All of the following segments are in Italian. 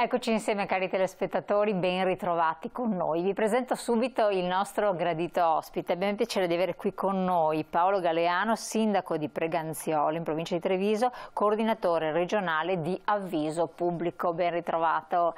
Eccoci insieme cari telespettatori, ben ritrovati con noi. Vi presento subito il nostro gradito ospite. Abbiamo il piacere di avere qui con noi Paolo Galeano, sindaco di Preganziolo in provincia di Treviso, coordinatore regionale di avviso pubblico. Ben ritrovato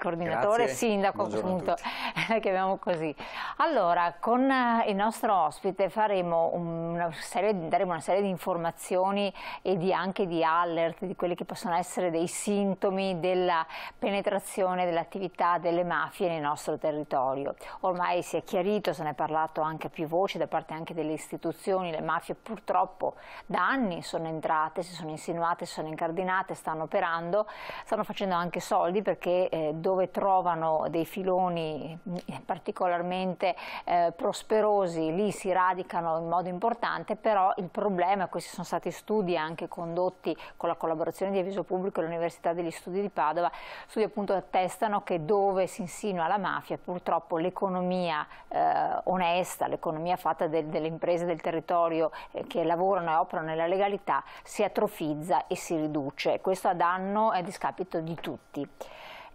coordinatore, Grazie. sindaco appunto, chiamiamo così. Allora, con eh, il nostro ospite una serie, daremo una serie di informazioni e di, anche di alert, di quelli che possono essere dei sintomi della penetrazione dell'attività delle mafie nel nostro territorio. Ormai si è chiarito, se ne è parlato anche a più voci da parte anche delle istituzioni, le mafie purtroppo da anni sono entrate, si sono insinuate, si sono incardinate, stanno operando, stanno facendo anche soldi perché eh, dove trovano dei filoni eh, particolarmente eh, prosperosi lì si radicano in modo importante, però il problema, questi sono stati studi anche condotti con la collaborazione di Avviso Pubblico e l'Università degli Studi di Padova, Studi appunto attestano che dove si insinua la mafia purtroppo l'economia eh, onesta, l'economia fatta del, delle imprese del territorio eh, che lavorano e operano nella legalità si atrofizza e si riduce. Questo a danno e a discapito di tutti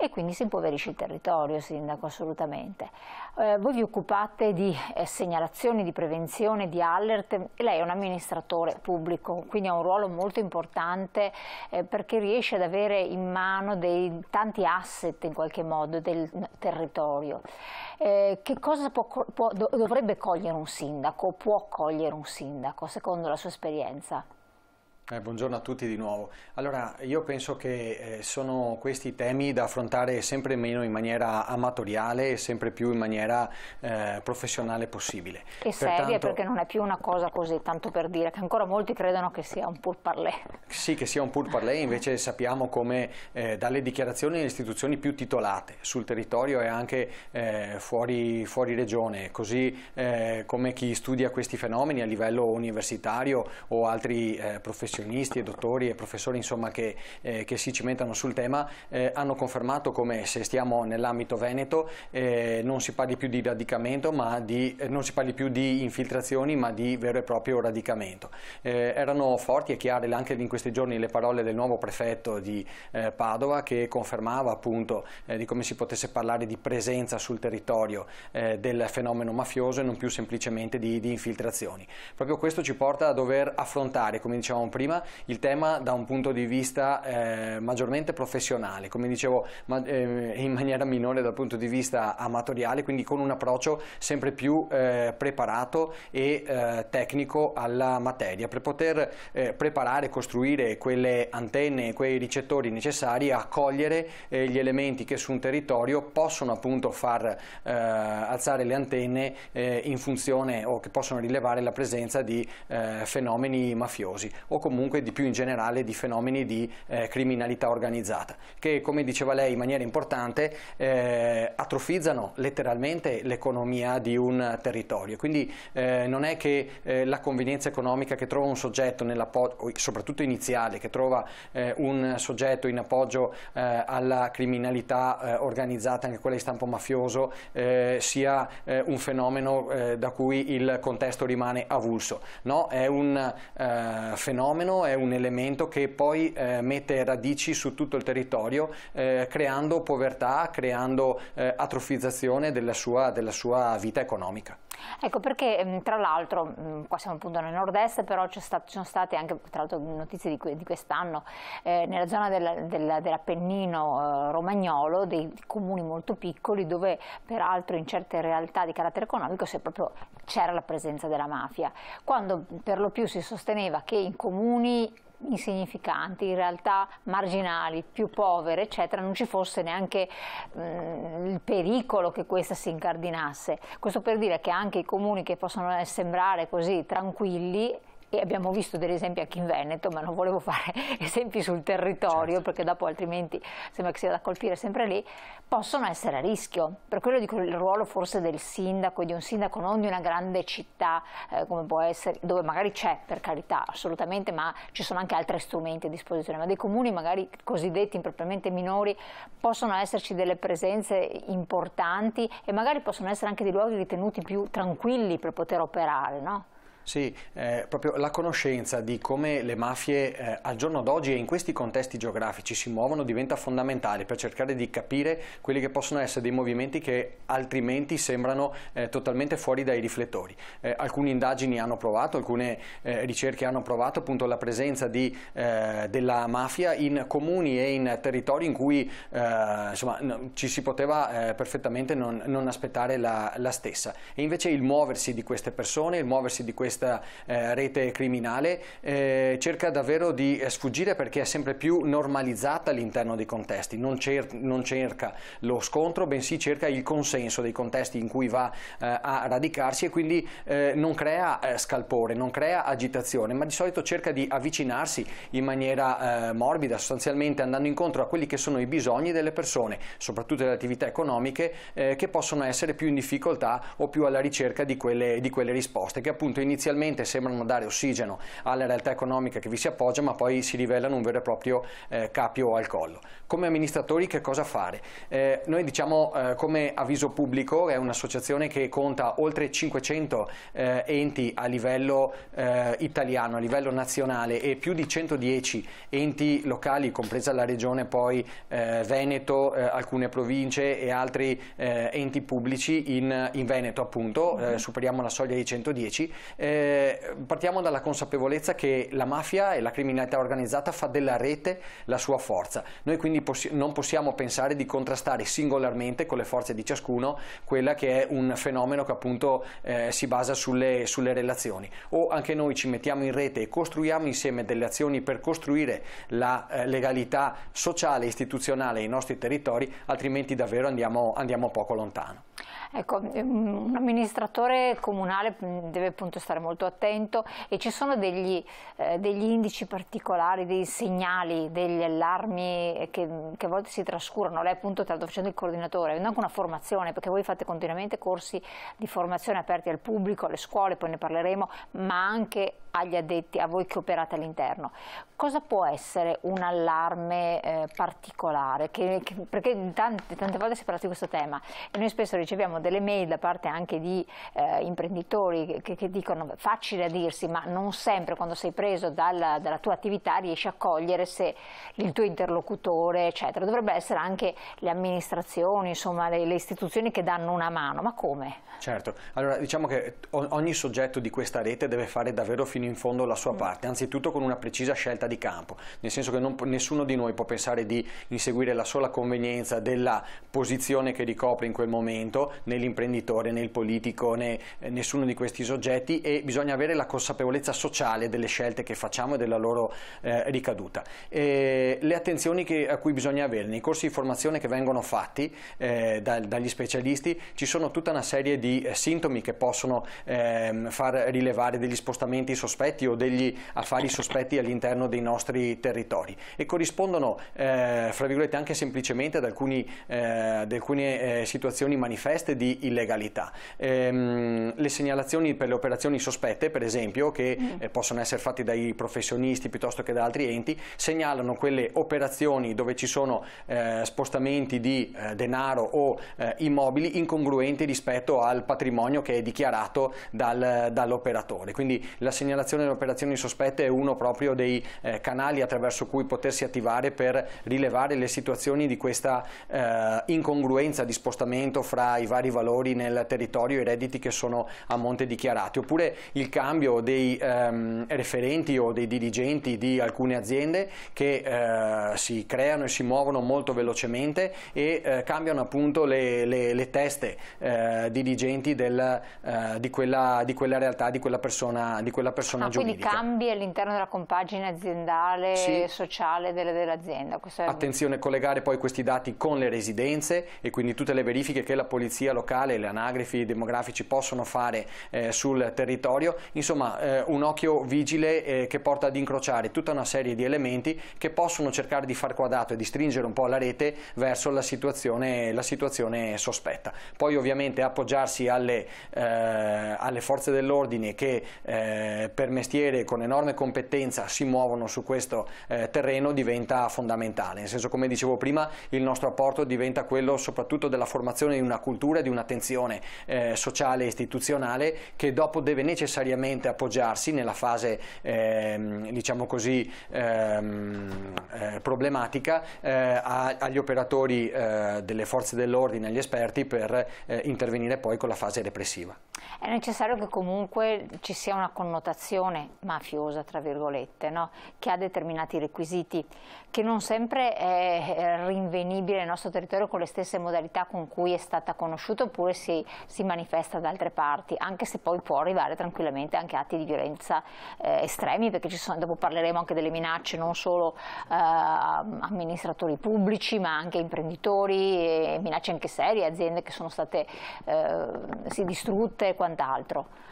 e quindi si impoverisce il territorio, Sindaco, assolutamente. Eh, voi vi occupate di eh, segnalazioni, di prevenzione, di alert, lei è un amministratore pubblico, quindi ha un ruolo molto importante eh, perché riesce ad avere in mano dei tanti asset in qualche modo del territorio. Eh, che cosa può, può, dovrebbe cogliere un sindaco, può cogliere un sindaco, secondo la sua esperienza? Eh, buongiorno a tutti di nuovo. Allora, io penso che eh, sono questi temi da affrontare sempre meno in maniera amatoriale e sempre più in maniera eh, professionale possibile. E Pertanto, seria perché non è più una cosa così, tanto per dire, che ancora molti credono che sia un pur parlé. Sì, che sia un pur parlé, invece sappiamo come eh, dalle dichiarazioni delle istituzioni più titolate sul territorio e anche eh, fuori, fuori, regione, così eh, come chi studia questi fenomeni a livello universitario o altri professionisti professionisti e dottori e professori insomma, che, eh, che, si cimentano sul tema eh, hanno confermato come se stiamo nell'ambito veneto eh, non si parli più di radicamento, ma di, eh, non si parli più di infiltrazioni ma di vero e proprio radicamento. Eh, erano forti e chiare anche in questi giorni le parole del nuovo prefetto di eh, Padova che confermava appunto di come si potesse parlare di presenza sul territorio del fenomeno mafioso e non più semplicemente di, di infiltrazioni. Proprio questo ci porta a dover affrontare, come dicevamo prima, prima, il tema da un punto di vista eh, maggiormente professionale, come dicevo ma, eh, in maniera minore dal punto di vista amatoriale, quindi con un approccio sempre più eh, preparato e eh, tecnico alla materia, per poter eh, preparare e costruire quelle antenne, quei ricettori necessari a cogliere eh, gli elementi che su un territorio possono appunto far alzare le antenne in funzione o che possono rilevare la presenza di fenomeni mafiosi o comunque comunque di più in generale di fenomeni di eh, criminalità organizzata che come diceva lei in maniera importante eh, atrofizzano letteralmente l'economia di un territorio quindi eh, non è che eh, la convenienza economica che trova un soggetto soprattutto iniziale che trova eh, un soggetto in appoggio eh, alla criminalità organizzata anche quella di stampo mafioso sia un fenomeno da cui il contesto rimane avulso no? è un fenomeno fenomeno è un elemento che poi eh, mette radici su tutto il territorio, eh, creando povertà, creando eh, atrofizzazione della sua, della sua vita economica. Ecco perché mm, tra l'altro, mm, qua siamo appunto nel nord-est, però ci sono state anche tra l'altro notizie di, quest'anno, eh, nella zona del, del, dell'Appennino eh, romagnolo, dei comuni molto piccoli dove peraltro in certe realtà di carattere economico c'era la presenza della mafia, quando per lo più si sosteneva che in comuni insignificanti, in realtà marginali, più povere, eccetera, non ci fosse neanche mh, mm, il pericolo che questa si incardinasse. Questo per dire che anche i comuni che possono sembrare così tranquilli e abbiamo visto degli esempi anche in Veneto, ma non volevo fare esempi sul territorio certo. perché dopo altrimenti sembra che sia da colpire sempre lì, possono essere a rischio. Per quello dico il ruolo forse del sindaco, e di un sindaco non di una grande città eh, come può essere, dove magari c'è per carità assolutamente, ma ci sono anche altri strumenti a disposizione, ma dei comuni magari cosiddetti impropriamente minori possono esserci delle presenze importanti e magari possono essere anche dei luoghi ritenuti più tranquilli per poter operare, no? Sì, eh, proprio la conoscenza di come le mafie eh, al giorno d'oggi e in questi contesti geografici si muovono diventa fondamentale per cercare di capire quelli che possono essere dei movimenti che altrimenti sembrano eh, totalmente fuori dai riflettori. Eh, alcune indagini hanno provato, alcune eh, ricerche hanno provato appunto la presenza di, eh, della mafia in comuni e in territori in cui insomma, ci si poteva perfettamente non, non aspettare la, la stessa. E invece il muoversi di queste persone, il muoversi di queste questa eh, rete criminale eh, cerca davvero di eh, sfuggire perché è sempre più normalizzata all'interno dei contesti, non, cer non, cerca lo scontro, bensì cerca il consenso dei contesti in cui va eh, a radicarsi e quindi eh, non crea scalpore, non crea agitazione, ma di solito cerca di avvicinarsi in maniera morbida, sostanzialmente andando incontro a quelli che sono i bisogni delle persone, soprattutto delle attività economiche, che possono essere più in difficoltà o più alla ricerca di quelle, di quelle risposte che appunto iniziano Inizialmente sembrano dare ossigeno alla realtà economica che vi si appoggia, ma poi si rivelano un vero e proprio eh, capio al collo. Come amministratori che cosa fare? Eh, noi diciamo eh, come avviso pubblico, è un'associazione che conta oltre 500 eh, enti a livello eh, italiano, a livello nazionale e più di 110 enti locali, compresa la regione poi eh, Veneto, alcune province e altri enti pubblici in, in Veneto appunto, superiamo la soglia di 110, eh, partiamo dalla consapevolezza che la mafia e la criminalità organizzata fa della rete la sua forza. Noi quindi possi non possiamo pensare di contrastare singolarmente con le forze di ciascuno quella che è un fenomeno che appunto eh, si basa sulle, sulle relazioni. O anche noi ci mettiamo in rete e costruiamo insieme delle azioni per costruire la eh, legalità sociale e istituzionale ai nostri territori, altrimenti davvero andiamo, andiamo poco lontano. Ecco, mm, un amministratore comunale deve appunto stare molto attento e ci sono degli, eh, degli indici particolari, dei segnali, degli allarmi che, che, a volte si trascurano. Lei appunto tra l'altro facendo il coordinatore, avendo anche una formazione, perché voi fate continuamente corsi di formazione aperti al pubblico, alle scuole, poi ne parleremo, ma anche agli addetti, a voi che operate all'interno, cosa può essere un allarme eh, particolare? Che, che, perché tante, tante, volte si parla di questo tema e noi spesso riceviamo delle mail da parte anche di eh, imprenditori che, che, dicono facile a dirsi, ma non sempre quando sei preso dalla, dalla tua attività riesci a cogliere se il tuo interlocutore, eccetera. dovrebbe essere anche le amministrazioni, insomma, le, le istituzioni che danno una mano, ma come? Certo, allora diciamo che ogni soggetto di questa rete deve fare davvero finire fino in fondo la sua parte, anzitutto con una precisa scelta di campo, nel senso che non, nessuno di noi può pensare di inseguire la sola convenienza della posizione che ricopre in quel momento, né l'imprenditore, né il politico, né eh, nessuno di questi soggetti e bisogna avere la consapevolezza sociale delle scelte che facciamo e della loro eh, ricaduta. E le attenzioni che, a cui bisogna avere, nei corsi di formazione che vengono fatti eh, da, dagli specialisti ci sono tutta una serie di eh, sintomi che possono ehm, far rilevare degli spostamenti sostanziali sospetti o degli affari sospetti all'interno dei nostri territori e corrispondono eh, fra virgolette anche semplicemente ad, alcuni, eh, ad alcune eh, situazioni manifeste di illegalità. Ehm, le segnalazioni per le operazioni sospette, per esempio, che mm. eh, possono essere fatte dai professionisti piuttosto che da altri enti, segnalano quelle operazioni dove ci sono eh, spostamenti di eh, denaro o immobili incongruenti rispetto al patrimonio che è dichiarato dal, dall'operatore. Quindi la segnalazione segnalazione delle operazioni sospette è uno proprio dei eh, canali attraverso cui potersi attivare per rilevare le situazioni di questa eh, incongruenza di spostamento fra i vari valori nel territorio e i redditi che sono a monte dichiarati, oppure il cambio dei ehm, referenti o dei dirigenti di alcune aziende che eh, si creano e si muovono molto velocemente e eh, cambiano appunto le, le, le teste eh, dirigenti del, eh, di, quella, di quella realtà, di quella persona, di quella persona persona ah, quindi giuridica. cambi all'interno della compagine aziendale sì. e sociale dell'azienda. Dell Attenzione, è... collegare poi questi dati con le residenze e quindi tutte le verifiche che la polizia locale, le anagrafi, i demografici possono fare eh, sul territorio. Insomma, eh, un occhio vigile eh, che porta ad incrociare tutta una serie di elementi che possono cercare di far quadrato e di stringere un po' la rete verso la situazione, la situazione sospetta. Poi ovviamente appoggiarsi alle, eh, alle forze dell'ordine che eh, per mestiere con enorme competenza si muovono su questo eh, terreno diventa fondamentale, nel senso come dicevo prima il nostro apporto diventa quello soprattutto della formazione di una cultura, e di un'attenzione eh, sociale e istituzionale che dopo deve necessariamente appoggiarsi nella fase ehm, diciamo così ehm, eh, problematica eh, agli operatori eh, delle forze dell'ordine, agli esperti per eh, intervenire poi con la fase repressiva. È necessario che comunque ci sia una connotazione associazione mafiosa, tra virgolette, no? che ha determinati requisiti, che non sempre è rinvenibile nel nostro territorio con le stesse modalità con cui è stata conosciuta oppure si, si manifesta da altre parti, anche se poi può arrivare tranquillamente anche atti di violenza eh, estremi, perché ci sono, dopo parleremo anche delle minacce non solo eh, amministratori pubblici, ma anche imprenditori, eh, minacce anche serie, aziende che sono state eh, distrutte e quant'altro.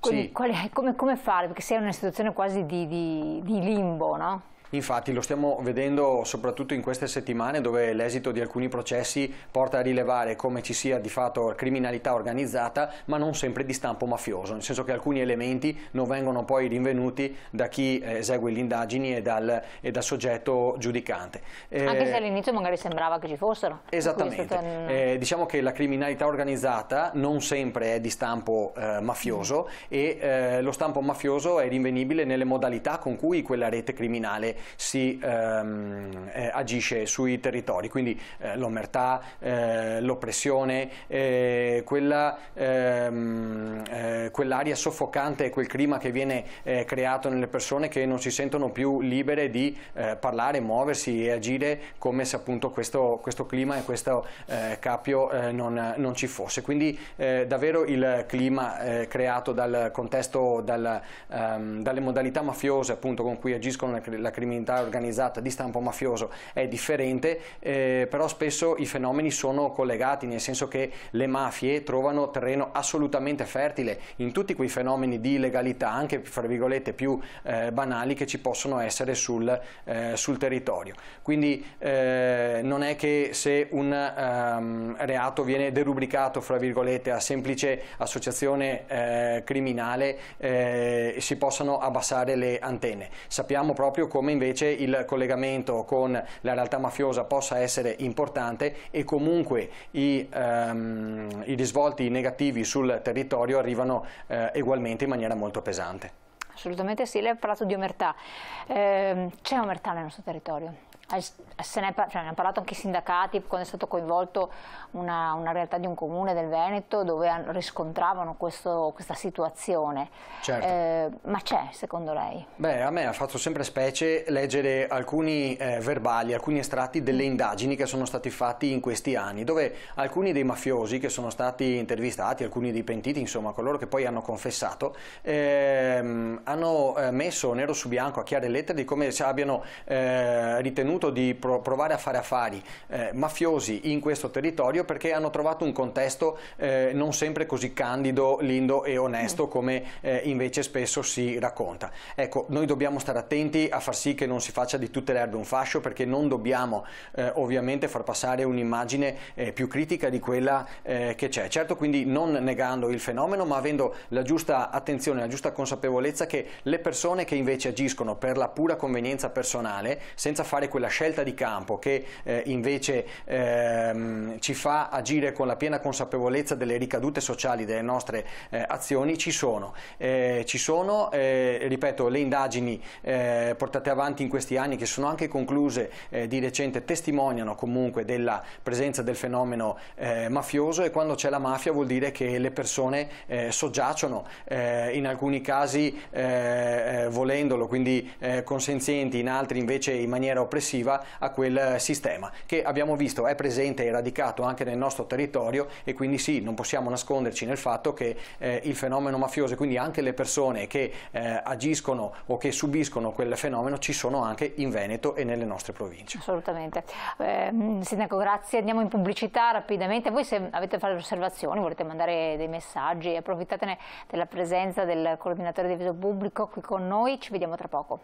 Quindi, sì. è, come, come, fare? Perché sei in una situazione quasi di, di, di limbo, no? Infatti lo stiamo vedendo soprattutto in queste settimane dove l'esito di alcuni processi porta a rilevare come ci sia di fatto criminalità organizzata ma non sempre di stampo mafioso, nel senso che alcuni elementi non vengono poi rinvenuti da chi eh, esegue le indagini e dal, e dal soggetto giudicante. Eh, Anche eh, se all'inizio magari sembrava che ci fossero. Esattamente, un... eh, diciamo che la criminalità organizzata non sempre è di stampo eh, mafioso mm. e eh, lo stampo mafioso è rinvenibile nelle modalità con cui quella rete criminale si ehm, eh, agisce sui territori, quindi eh, l'omertà, eh, l'oppressione, eh, quella, ehm, eh, quell'aria soffocante quel clima che viene eh, creato nelle persone che non si sentono più libere di parlare, muoversi e agire come se appunto questo, questo clima e questo capio non, non, ci fosse. Quindi davvero il clima creato dal contesto, dal, ehm, dalle modalità mafiose appunto con cui agiscono la, la criminalità criminalità organizzata di stampo mafioso è differente, eh, però spesso i fenomeni sono collegati, nel senso che le mafie trovano terreno assolutamente fertile in tutti quei fenomeni di illegalità, anche fra virgolette più eh, banali, che ci possono essere sul, eh, sul territorio. Quindi eh, non è che se un um, reato viene derubricato, fra virgolette, a semplice associazione eh, criminale, eh, si possano abbassare le antenne. Sappiamo proprio come in invece il collegamento con la realtà mafiosa possa essere importante e comunque i, ehm, i risvolti negativi sul territorio arrivano eh, ugualmente in maniera molto pesante. Assolutamente sì, lei ha parlato di omertà. Eh, c'è omertà nel nostro territorio? Eh, eh, se ne, cioè, ne hanno parlato anche i sindacati quando è stato coinvolto una, una realtà di un comune del Veneto dove riscontravano questo, questa situazione. Certo. Eh, ma c'è secondo lei? Beh, a me ha fatto sempre specie leggere alcuni eh, verbali, alcuni estratti delle mm. indagini che sono stati fatti in questi anni, dove alcuni dei mafiosi che sono stati intervistati, alcuni dei pentiti, insomma coloro che poi hanno confessato, ehm, hanno eh, messo nero su bianco a chiare lettere di come abbiano eh, ritenuto appunto di provare a fare affari eh, mafiosi in questo territorio perché hanno trovato un contesto eh, non sempre così candido, lindo e onesto mm. come eh, invece spesso si racconta. Ecco, noi dobbiamo stare attenti a far sì che non si faccia di tutte le erbe un fascio perché non dobbiamo eh, ovviamente far passare un'immagine eh, più critica di quella eh, che c'è. Certo quindi non negando il fenomeno ma avendo la giusta attenzione, la giusta consapevolezza che le persone che invece agiscono per la pura convenienza personale senza fare quella scelta di campo che eh, invece ehm, ci fa agire con la piena consapevolezza delle ricadute sociali delle nostre eh, azioni ci sono. Eh, ci sono, eh, ripeto, le indagini eh, portate avanti in questi anni che sono anche concluse eh, di recente testimoniano comunque della presenza del fenomeno mafioso e quando c'è la mafia vuol dire che le persone soggiacciono, in alcuni casi volendolo, quindi consenzienti, in altri invece in maniera oppressiva alternativa a quel sistema che abbiamo visto è presente e radicato anche nel nostro territorio e quindi sì, non possiamo nasconderci nel fatto che eh, il fenomeno mafioso e quindi anche le persone che eh, agiscono o che subiscono quel fenomeno ci sono anche in Veneto e nelle nostre province. Assolutamente. Eh, Sindaco, grazie. Andiamo in pubblicità rapidamente. Voi se avete fare osservazioni, volete mandare dei messaggi, approfittatene della presenza del coordinatore di viso pubblico qui con noi. Ci vediamo tra poco.